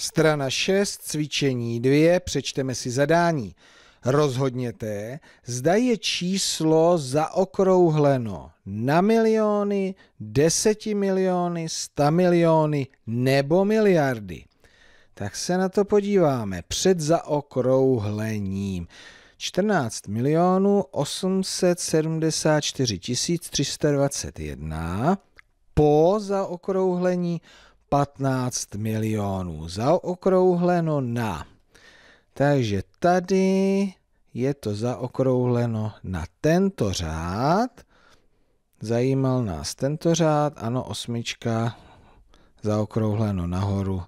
Strana 6, cvičení 2, přečteme si zadání. Rozhodněte, zda je číslo zaokrouhleno na miliony, deseti miliony, sta miliony nebo miliardy. Tak se na to podíváme před zaokrouhlením. 14 milionů 874 321 po zaokrouhlení 15 milionů zaokrouhleno na. Takže tady je to zaokrouhleno na tento řád. Zajímal nás tento řád, ano, osmička zaokrouhleno nahoru,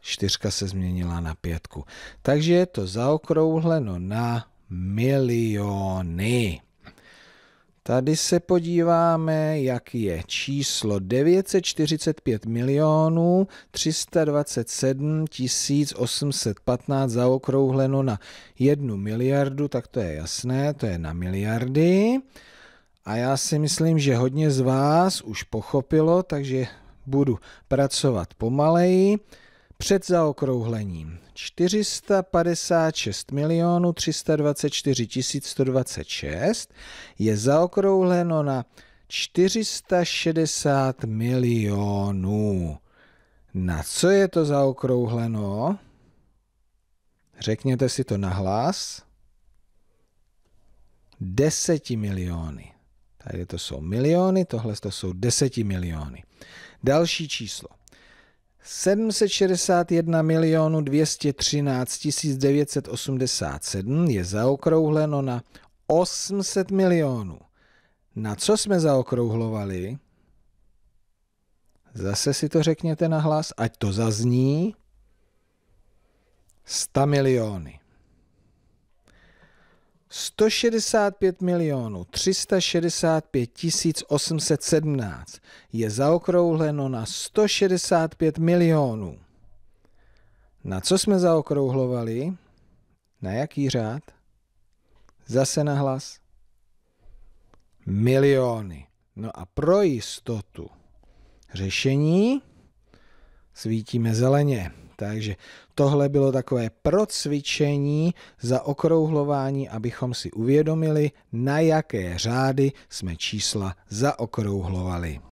čtyřka se změnila na pětku. Takže je to zaokrouhleno na miliony. Tady se podíváme, jak je číslo 945 milionů 327 815 zaokrouhleno na jednu miliardu, tak to je jasné, to je na miliardy. A já si myslím, že hodně z vás už pochopilo, takže budu pracovat pomaleji před zaokrouhlením 456 milionů 324 126 je zaokrouhleno na 460 milionů. Na co je to zaokrouhleno? Řekněte si to nahlas. 10 miliony. Tady to jsou miliony, tohle to jsou 10 miliony. Další číslo. 761 milionů 213 987 je zaokrouhleno na 800 milionů. Na co jsme zaokrouhlovali? Zase si to řekněte na hlas, ať to zazní. 100 miliony. 165 milionů 365 817 je zaokrouhleno na 165 milionů. Na co jsme zaokrouhlovali? Na jaký řád? Zase na hlas. Miliony. No a pro jistotu řešení svítíme zeleně. Takže tohle bylo takové procvičení za okrouhlování, abychom si uvědomili, na jaké řády jsme čísla zaokrouhlovali.